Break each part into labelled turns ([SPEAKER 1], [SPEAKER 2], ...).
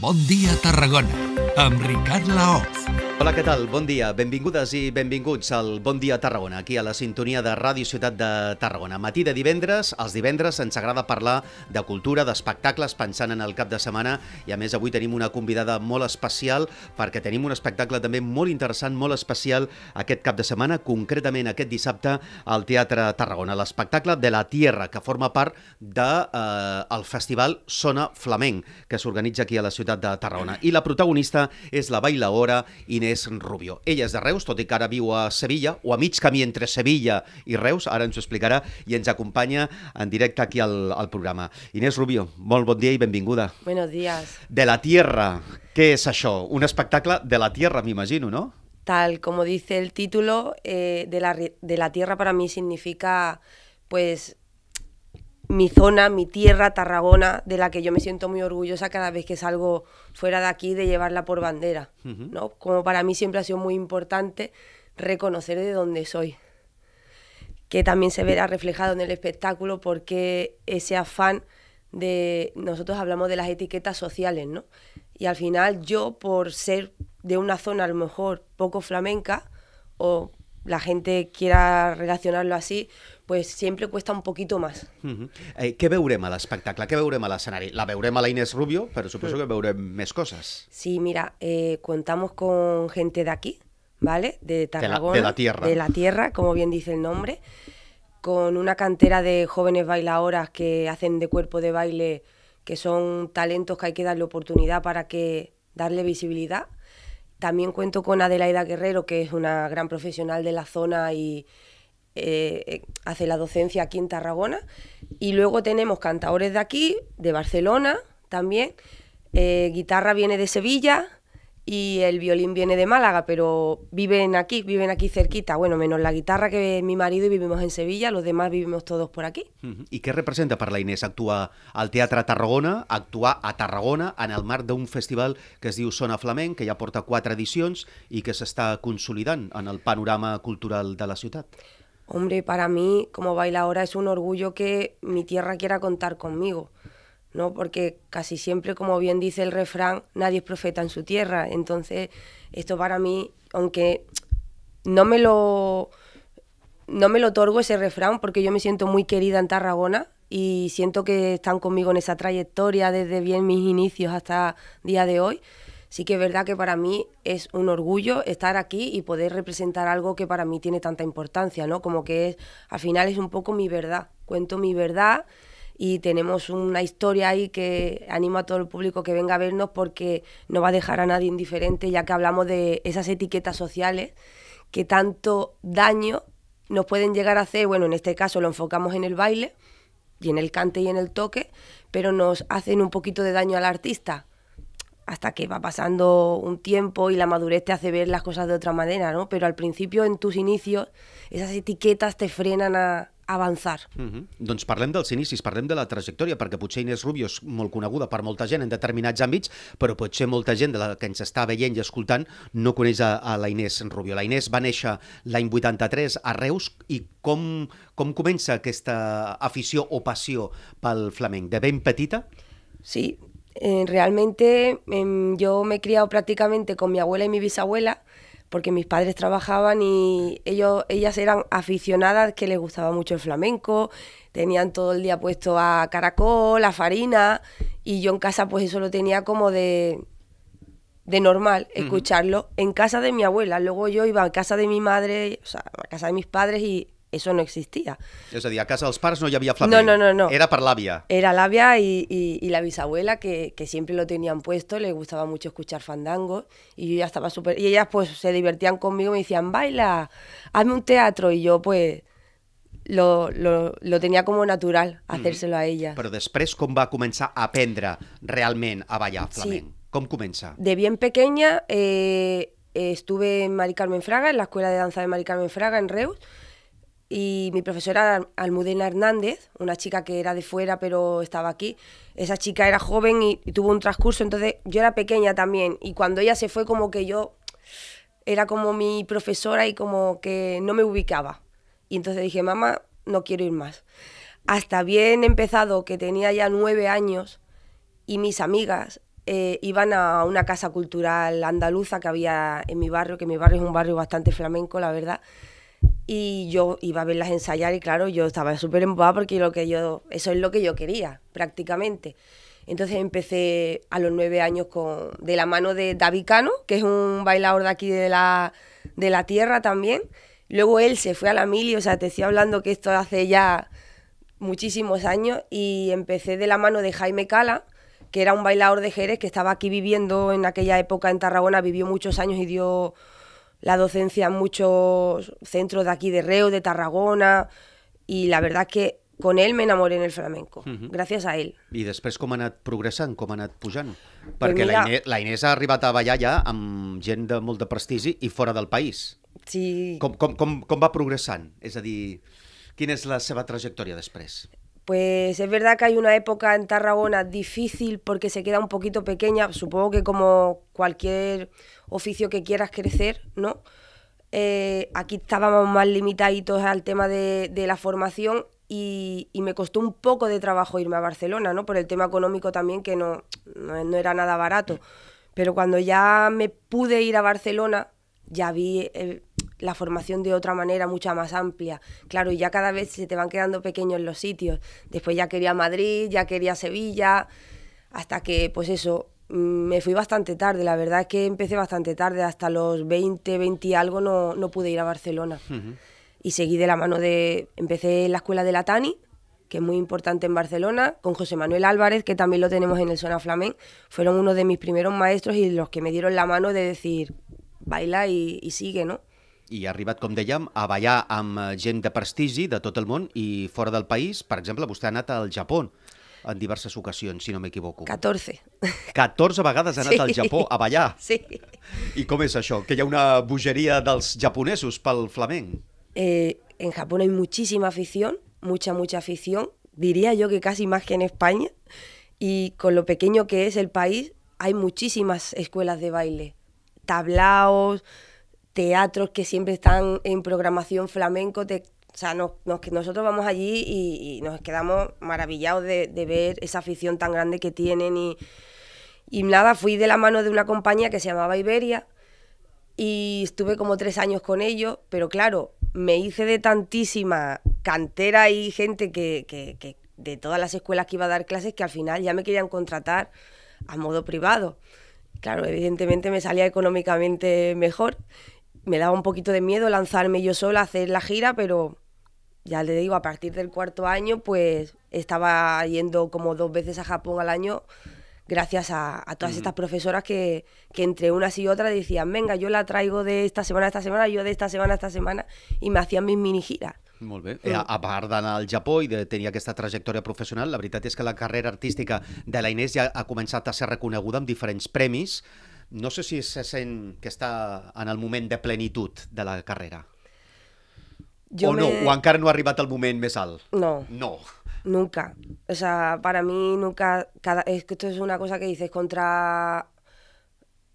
[SPEAKER 1] Bon dia, Tarragona, amb Ricard Laoz. Hola, què tal? Bon dia. Benvingudes i benvinguts al Bon Dia Tarragona, aquí a la sintonia de Ràdio Ciutat de Tarragona. Matí de divendres, els divendres ens agrada parlar de cultura, d'espectacles, pensant en el cap de setmana, i a més avui tenim una convidada molt especial, perquè tenim un espectacle també molt interessant, molt especial aquest cap de setmana, concretament aquest dissabte al Teatre Tarragona. L'espectacle de la Tierra, que forma part del de, eh, el festival Sona Flamenc, que s'organitza aquí a la ciutat de Tarragona. I la protagonista és la bailaora Inés Inés Rubio. Ella és de Reus, tot i que ara viu a Sevilla, o a mig camí entre Sevilla i Reus, ara ens ho explicarà, i ens acompanya en directe aquí al, al programa. Inés Rubio, molt bon dia i benvinguda.
[SPEAKER 2] Buenos días.
[SPEAKER 1] De la Tierra, què és això? Un espectacle de la Tierra, m'imagino, no?
[SPEAKER 2] Tal como dice el título, eh, de, la, de la Tierra para mí significa pues mi zona, mi tierra, Tarragona, de la que yo me siento muy orgullosa cada vez que salgo fuera de aquí, de llevarla por bandera. ¿no? Como para mí siempre ha sido muy importante reconocer de dónde soy. Que también se verá reflejado en el espectáculo porque ese afán de. Nosotros hablamos de las etiquetas sociales, ¿no? Y al final yo, por ser de una zona a lo mejor poco flamenca, o la gente quiera relacionarlo así, pues siempre cuesta un poquito
[SPEAKER 1] más. Eh, ¿Qué beurema eh, què ¿Qué a l'espectacle? Què La veurem a la Inés Rubio, Pero supongo que veurem más cosas.
[SPEAKER 2] Sí, mira, eh, contamos con gente de aquí, ¿vale? De Tarragona. De la, de la tierra. De la tierra, como bien dice el nombre. Con una cantera de jóvenes bailadoras que hacen de cuerpo de baile, que son talentos que hay que darle oportunidad para que darle visibilidad. También cuento con Adelaida Guerrero, que es una gran profesional de la zona y eh, hace la docencia aquí en Tarragona. Y luego tenemos cantadores de aquí, de Barcelona también. Eh, guitarra viene de Sevilla y el violín viene de Málaga, pero viven aquí, viven aquí cerquita. Bueno, menos la guitarra que mi marido y vivimos en Sevilla, los demás vivimos todos por aquí.
[SPEAKER 1] ¿Y qué representa para la Inés actuar al Teatre Tarragona, actuar a Tarragona en el marc d'un festival que es diu Sona Flamenc, que ja porta quatre edicions i que s'està consolidant en el panorama cultural de la ciutat?
[SPEAKER 2] Hombre, para mí como bailadora es un orgullo que mi tierra quiera contar conmigo, ¿no? Porque casi siempre, como bien dice el refrán, nadie es profeta en su tierra. Entonces, esto para mí, aunque no me lo no me lo otorgo ese refrán porque yo me siento muy querida en Tarragona y siento que están conmigo en esa trayectoria desde bien mis inicios hasta día de hoy sí que es verdad que para mí es un orgullo estar aquí y poder representar algo que para mí tiene tanta importancia, ¿no? Como que es, al final es un poco mi verdad, cuento mi verdad y tenemos una historia ahí que animo a todo el público que venga a vernos porque no va a dejar a nadie indiferente ya que hablamos de esas etiquetas sociales que tanto daño nos pueden llegar a hacer, bueno, en este caso lo enfocamos en el baile y en el cante y en el toque, pero nos hacen un poquito de daño al artista, hasta que va pasando un tiempo y la madurez te hace ver las cosas de otra manera, ¿no? Pero al principio, en tus inicios, esas etiquetes te frenan a, avançar. Uh
[SPEAKER 1] -huh. Doncs parlem dels inicis, parlem de la trajectòria, perquè potser Inés Rubio és molt coneguda per molta gent en determinats àmbits, però potser molta gent de la que ens està veient i escoltant no coneix a, a la Inés Rubio. La Inés va néixer l'any 83 a Reus i com, com comença aquesta afició o passió pel flamenc? De ben petita? Sí,
[SPEAKER 2] Eh, realmente em, yo me he criado prácticamente con mi abuela y mi bisabuela, porque mis padres trabajaban y ellos, ellas eran aficionadas que les gustaba mucho el flamenco, tenían todo el día puesto a caracol, a farina, y yo en casa pues eso lo tenía como de, de normal escucharlo en casa de mi abuela. Luego yo iba a casa de mi madre, o sea, a casa de mis padres y eso no existía.
[SPEAKER 1] És a dir, a casa dels pares no hi havia flamenc. No, no, no. no. Era per l'àvia.
[SPEAKER 2] Era l'àvia y, y, y, la bisabuela, que, que siempre lo tenían puesto, le gustaba mucho escuchar fandangos, y yo ya estaba súper... Y ellas pues se divertían conmigo, me decían, baila, hazme un teatro, y yo pues... Lo, lo, lo tenía como natural, mm. hacérselo mm. a ella.
[SPEAKER 1] Però després com va començar a aprendre realment a ballar flamenc? Sí. Com comença? De
[SPEAKER 2] bien pequeña eh, estuve en Mari Carmen Fraga, en la Escuela de Danza de Mari Carmen Fraga, en Reus, y mi profesora Almudena Hernández, una chica que era de fuera pero estaba aquí. Esa chica era joven y, tuvo un transcurso, entonces yo era pequeña también y cuando ella se fue como que yo era como mi profesora y como que no me ubicaba. Y entonces dije, mamá, no quiero ir más. Hasta bien empezado, que tenía ya nueve años y mis amigas eh, iban a una casa cultural andaluza que había en mi barrio, que mi barrio es un barrio bastante flamenco, la verdad y yo iba a verlas ensayar y claro, yo estaba súper porque lo que yo, eso es lo que yo quería prácticamente. Entonces empecé a los nueve años con, de la mano de David Cano, que es un bailador de aquí de la, de la tierra también. Luego él se fue a la mili, o sea, te estoy hablando que esto hace ya muchísimos años y empecé de la mano de Jaime Cala, que era un bailador de Jerez que estaba aquí viviendo en aquella época en Tarragona, vivió muchos años y dio la docencia en muchos centros de aquí de Reo, de Tarragona, y la verdad que con ell enamoré en el flamenco, uh -huh. gracias a ell.
[SPEAKER 1] I després com ha anat progressant, com ha anat pujant? Perquè pues mira... la, Inés, la Inés ha arribat a ballar ja amb gent de molt de prestigi i fora del país. Sí. Com, com, com, com va progressant? És a dir, quina és la seva trajectòria després?
[SPEAKER 2] Pues es verdad que hay una época en Tarragona difícil porque se queda un poquito pequeña, supongo que como cualquier oficio que quieras crecer, ¿no? Eh, aquí estábamos más limitaditos al tema de, la formación y, me costó un poco de trabajo irme a Barcelona, ¿no? Por el tema económico también, que no, no era nada barato. Pero cuando ya me pude ir a Barcelona, ya vi eh, la formación de otra manera mucha más amplia. Claro, y ya cada vez se te van quedando pequeños los sitios. Después ya quería Madrid, ya quería Sevilla, hasta que, pues eso, mm, me fui bastante tarde. La verdad es que empecé bastante tarde, hasta los 20, 20 y algo no, no pude ir a Barcelona. Y seguí de la mano de. Empecé en la escuela de la Tani, que es muy importante en Barcelona, con José Manuel Álvarez, que también lo tenemos en el Zona Flamen... Fueron uno de mis primeros maestros y los que me dieron la mano de decir, baila i, i sigue, no?
[SPEAKER 1] i ha arribat, com dèiem, a ballar amb eh, gent de prestigi de tot el món i fora del país. Per exemple, vostè ha anat al Japó en diverses ocasions, si no m'equivoco. 14. 14 vegades ha anat sí. al Japó a ballar? Sí. I com és això? Que hi ha una bogeria dels japonesos pel flamenc?
[SPEAKER 2] Eh, en hi ha moltíssima afició, mucha, mucha afició. Diria jo que quasi més que en Espanya. Y con lo pequeño que es el país, hay muchísimas escuelas de baile. tablaos, teatros que siempre están en programación flamenco. o sea, nos, nosotros vamos allí y, nos quedamos maravillados de, ver esa afición tan grande que tienen. Y, nada, fui de la mano de una compañía que se llamaba Iberia y estuve como tres años con ellos, pero claro, me hice de tantísima cantera y gente que, que, que de todas las escuelas que iba a dar clases que al final ya me querían contratar a modo privado. Claro, evidentemente me salía económicamente mejor. Me daba un poquito de miedo lanzarme yo sola a hacer la gira, pero ya le digo, a partir del cuarto año, pues estaba yendo como dos veces a Japón al año gracias a, todas estas profesoras que, que, entre unas y otras decían, venga, yo la traigo de esta semana a esta semana, yo de esta semana a esta semana, y me hacían mis mini giras.
[SPEAKER 1] Molt bé. Eh, a part d'anar al Japó i de tenir aquesta trajectòria professional, la veritat és que la carrera artística de la Inés ja ha començat a ser reconeguda amb diferents premis. No sé si se sent que està en el moment de plenitud de la carrera. Jo o no, o encara no ha arribat el moment més alt. No. No.
[SPEAKER 2] Nunca. O sea, para mí nunca... Cada... Es que esto es una cosa que dices contra...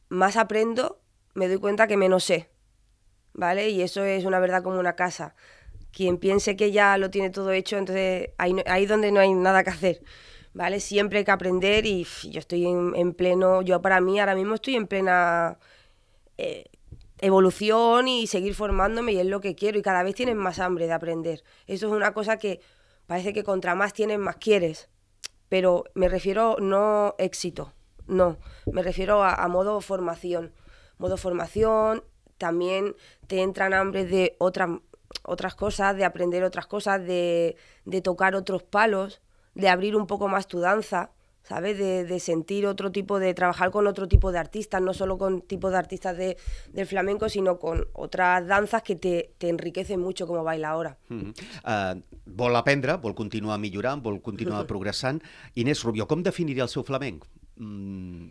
[SPEAKER 2] Más aprendo, me doy cuenta que menos sé. ¿Vale? Y eso es una verdad como una casa. quien piense que ya lo tiene todo hecho, entonces ahí, ahí donde no hay nada que hacer. ¿Vale? Siempre hay que aprender y yo estoy en, pleno, yo para mí ahora mismo estoy en plena eh, evolución y seguir formándome y es lo que quiero y cada vez tienes más hambre de aprender. Eso es una cosa que parece que contra más tienes, más quieres, pero me refiero no éxito, no, me refiero a, modo formación, modo formación, también te entran hambre de otra otras cosas, de aprender otras cosas, de, tocar otros palos, de abrir un poco más tu danza. ¿sabes? De, sentir otro tipo, de trabajar con otro tipo de artistas, no solo con tipos de artistas de, del flamenco, sino con otras danzas que te, enriquecen mucho como baila ahora.
[SPEAKER 1] Mm -hmm. vol aprendre, vol continuar millorant, vol continuar progresando? Inés Rubio, ¿cómo definiría el seu flamenc? Mm,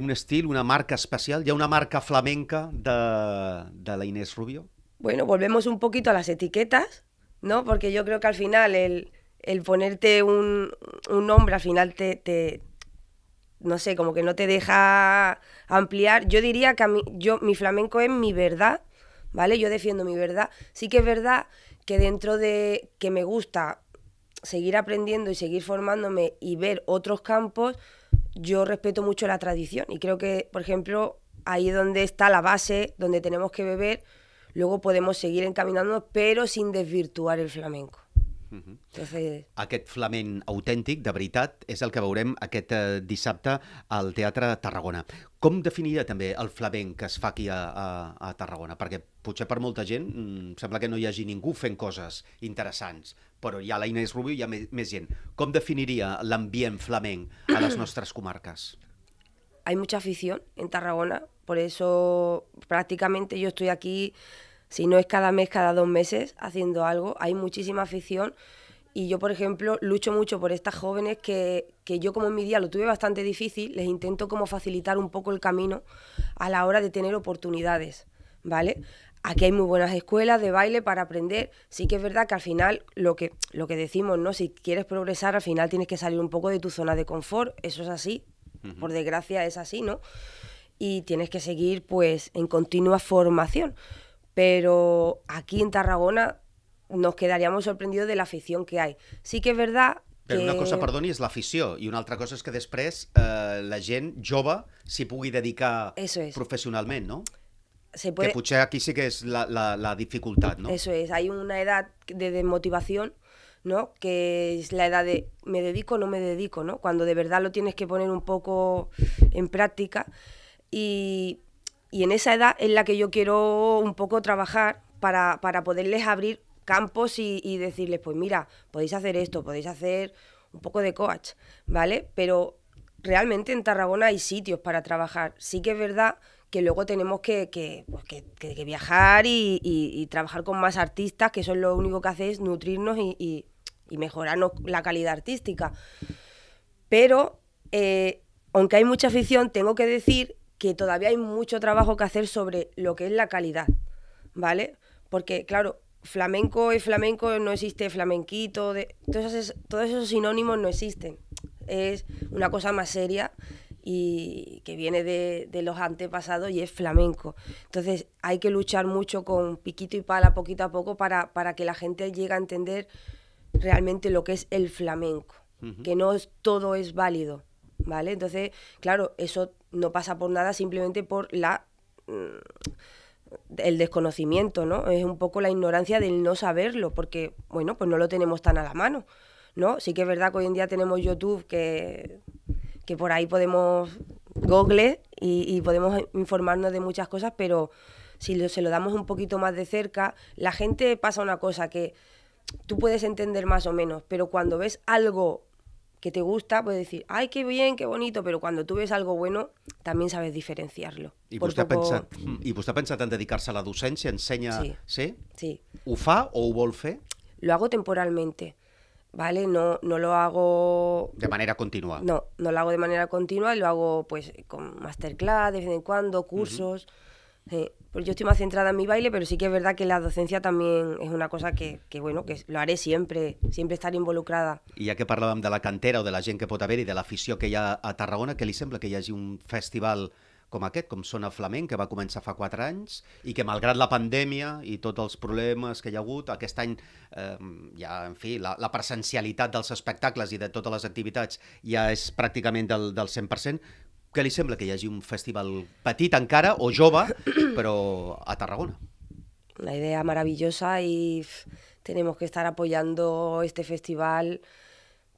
[SPEAKER 1] un estilo, una marca especial? ya una marca flamenca de, la Inés Rubio? bueno, volvemos un poquito a las etiquetas, ¿no? Porque yo creo que al final
[SPEAKER 2] el, ponerte un, nombre, al final te, no sé, como que no te deja ampliar. Yo diría que a mí, yo, mi flamenco es mi verdad, ¿vale? Yo defiendo mi verdad. Sí que es verdad que dentro de que me gusta seguir aprendiendo y seguir formándome y ver otros campos, yo respeto mucho la tradición y creo que, por ejemplo, ahí donde está la base, donde tenemos que beber, luego podemos seguir encaminándonos, pero sin desvirtuar el flamenco.
[SPEAKER 1] Uh -huh. Entonces... Aquest flament autèntic, de veritat, és el que veurem aquest eh, dissabte al Teatre Tarragona. Com definiria també el flamenc que es fa aquí a, a, a Tarragona? Perquè potser per molta gent mm, sembla que no hi hagi ningú fent coses interessants, però hi ha la Inés Rubio i hi ha més, més gent. Com definiria l'ambient flamenc a les nostres comarques?
[SPEAKER 2] Hay mucha afición en Tarragona, por eso prácticamente yo estoy aquí si no es cada mes, cada dos meses haciendo algo. Hay muchísima afición y yo, por ejemplo, lucho mucho por estas jóvenes que, que yo como en mi día lo tuve bastante difícil, les intento como facilitar un poco el camino a la hora de tener oportunidades, ¿vale? Aquí hay muy buenas escuelas de baile para aprender. Sí que es verdad que al final lo que, lo que decimos, ¿no? Si quieres progresar, al final tienes que salir un poco de tu zona de confort. Eso es así. Por desgracia es así, ¿no? Y tienes que seguir pues en continua formación pero aquí en Tarragona nos quedaríamos sorprendidos de la afición que hay. Sí que es verdad Pero una cosa, perdón,
[SPEAKER 1] y es la afición. Y una otra cosa es que después eh, la gente jove si pugui dedicar Eso es. no?
[SPEAKER 2] Se puede... Que potser
[SPEAKER 1] aquí sí que es la, la, la dificultad, ¿no? Eso
[SPEAKER 2] es, hay una edad de desmotivación, ¿no? Que es la edad de me dedico o no me dedico, ¿no? Cuando de verdad lo tienes que poner un poco en práctica y y en esa edad es la que yo quiero un poco trabajar para, poderles abrir campos y, decirles, pues mira, podéis hacer esto, podéis hacer un poco de coach, ¿vale? Pero realmente en Tarragona hay sitios para trabajar. Sí que es verdad que luego tenemos que, pues viajar y, trabajar con más artistas, que eso es lo único que hace es nutrirnos y, mejorarnos la calidad artística. Pero, eh, aunque hay mucha afición, tengo que decir que todavía hay mucho trabajo que hacer sobre lo que es la calidad, ¿vale? Porque, claro, flamenco y flamenco no existe flamenquito, todos, esos, esos sinónimos no existen. Es una cosa más seria y que viene de, los antepasados y es flamenco. Entonces hay que luchar mucho con piquito y pala poquito a poco para, para que la gente llegue a entender realmente lo que es el flamenco, que no es, todo es válido, ¿vale? Entonces, claro, eso no pasa por nada, simplemente por la mm, el desconocimiento, ¿no? Es un poco la ignorancia del no saberlo, porque, bueno, pues no lo tenemos tan a la mano, ¿no? Sí que es verdad que hoy en día tenemos YouTube que, que por ahí podemos google y, podemos informarnos de muchas cosas, pero si se lo damos un poquito más de cerca, la gente pasa una cosa que tú puedes entender más o menos, pero cuando ves algo que te gusta, puedes decir, ay, qué bien, qué bonito, pero cuando tú ves algo bueno, también sabes diferenciarlo. ¿Y usted poco... ha
[SPEAKER 1] en dedicarse a la docencia? ¿Enseña? ¿Sí? Sí. sí. o ho Lo hago temporalmente, ¿vale? No, no lo hago... De manera continua. No,
[SPEAKER 2] no lo hago de manera continua y lo hago pues con masterclass de vez en cuando, cursos... Sí, pues yo estoy más centrada en mi baile, pero sí que es verdad que la docencia también és una cosa que, que bueno, que lo haré siempre, siempre estar involucrada.
[SPEAKER 1] I ja que parlàvem de la cantera o de la gent que pot haver hi de l'afició que hi ha a Tarragona, que li sembla que hi hagi un festival com aquest, com Sona Flamenc, que va començar fa 4 anys i que malgrat la pandèmia i tots els problemes que hi ha hagut, aquest any eh, ja, en fi, la, la presencialitat dels espectacles i de totes les activitats ja és pràcticament del, del 100%. ¿Qué le sembla que hi hagi un festival tan cara o jove, pero a Tarragona?
[SPEAKER 2] Una idea maravillosa y tenemos que estar apoyando este festival,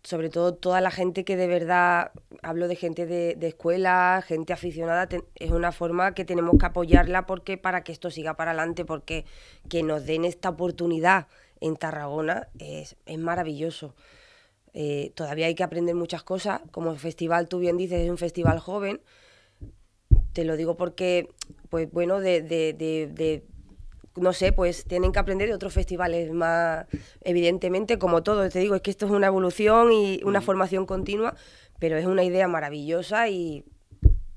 [SPEAKER 2] sobre todo toda la gente que de verdad, hablo de gente de, escuela, gente aficionada, es una forma que tenemos que apoyarla porque para que esto siga para adelante, porque que nos den esta oportunidad en Tarragona es maravilloso. Eh, todavía hay que aprender muchas cosas. Como el festival, tú bien dices, es un festival joven. Te lo digo porque, pues bueno, de, de, de, de no sé, pues tienen que aprender de otros festivales más, evidentemente, como todo. Te digo, es que esto es una evolución y una mm. formación continua, pero es una idea maravillosa y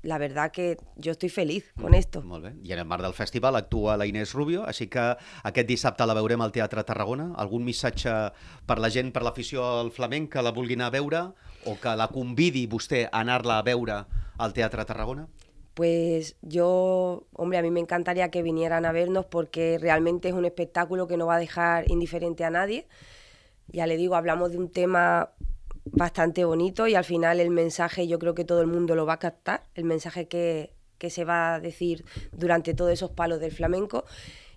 [SPEAKER 2] la verdad que jo estic feliç
[SPEAKER 1] con esto. Molt bé. I en el marc del festival actua la Inés Rubio, així que aquest dissabte la veurem al Teatre Tarragona. Algun missatge per la gent, per l'afició al flamenc, que la vulgui anar a veure o que la convidi vostè a anar-la a veure al Teatre Tarragona?
[SPEAKER 2] Pues yo, hombre, a mí me encantaría que vinieran a vernos porque realmente es un espectáculo que no va a dejar indiferente a nadie. Ya le digo, hablamos de un tema bastante bonito y al final el mensaje yo creo que todo el mundo lo va a captar, el mensaje que, que se va a decir durante todos esos palos del flamenco.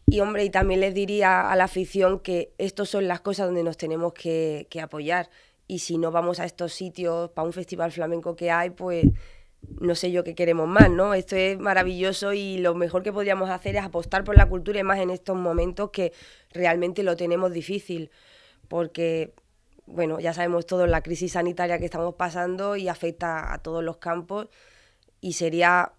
[SPEAKER 2] Y hombre, y también les diría a la afición que estas son las cosas donde nos tenemos que, que apoyar. Y si no vamos a estos sitios para un festival flamenco que hay, pues no sé yo qué queremos más, ¿no? Esto es maravilloso y lo mejor que podríamos hacer es apostar por la cultura y más en estos momentos que realmente lo tenemos difícil, porque bueno, ya sabemos todos la crisis sanitaria que estamos pasando y afecta a todos los campos y sería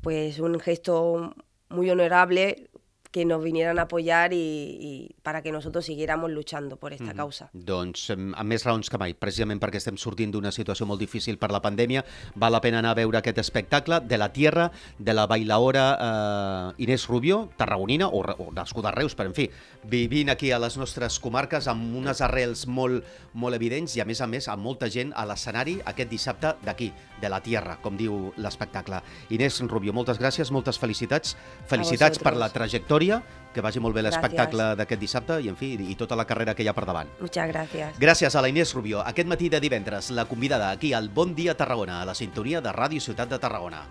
[SPEAKER 2] pues un gesto muy honorable que nos vinieran a apoyar y, y para que nosotros siguiéramos luchando por esta mm -hmm. causa.
[SPEAKER 1] Doncs, amb més raons que mai, precisament perquè estem sortint d'una situació molt difícil per la pandèmia, val la pena anar a veure aquest espectacle de la Tierra, de la bailaora eh, Inés Rubio, tarragonina, o, o nascuda a Reus, però en fi, vivint aquí a les nostres comarques amb unes arrels molt, molt evidents i, a més a més, amb molta gent a l'escenari aquest dissabte d'aquí, de la Tierra, com diu l'espectacle. Inés Rubio, moltes gràcies, moltes felicitats. Felicitats per la trajectòria Victòria, que vagi molt bé l'espectacle d'aquest dissabte i, en fi, i tota la carrera que hi ha per davant.
[SPEAKER 2] Muchas gracias.
[SPEAKER 1] Gràcies a la Inés Rubió. Aquest matí de divendres, la convidada aquí al Bon Dia Tarragona, a la sintonia de Ràdio Ciutat de Tarragona.